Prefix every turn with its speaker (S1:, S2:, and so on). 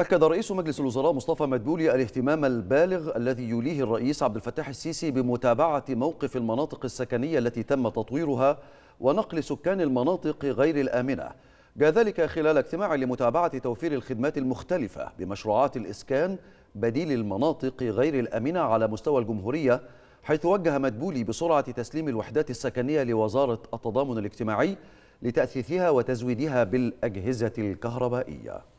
S1: أكد رئيس مجلس الوزراء مصطفى مدبولي الاهتمام البالغ الذي يوليه الرئيس عبد الفتاح السيسي بمتابعة موقف المناطق السكنية التي تم تطويرها ونقل سكان المناطق غير الآمنة جاء ذلك خلال اجتماع لمتابعة توفير الخدمات المختلفة بمشروعات الإسكان بديل المناطق غير الآمنة على مستوى الجمهورية حيث وجه مدبولي بسرعة تسليم الوحدات السكنية لوزارة التضامن الاجتماعي لتأثيثها وتزويدها بالأجهزة الكهربائية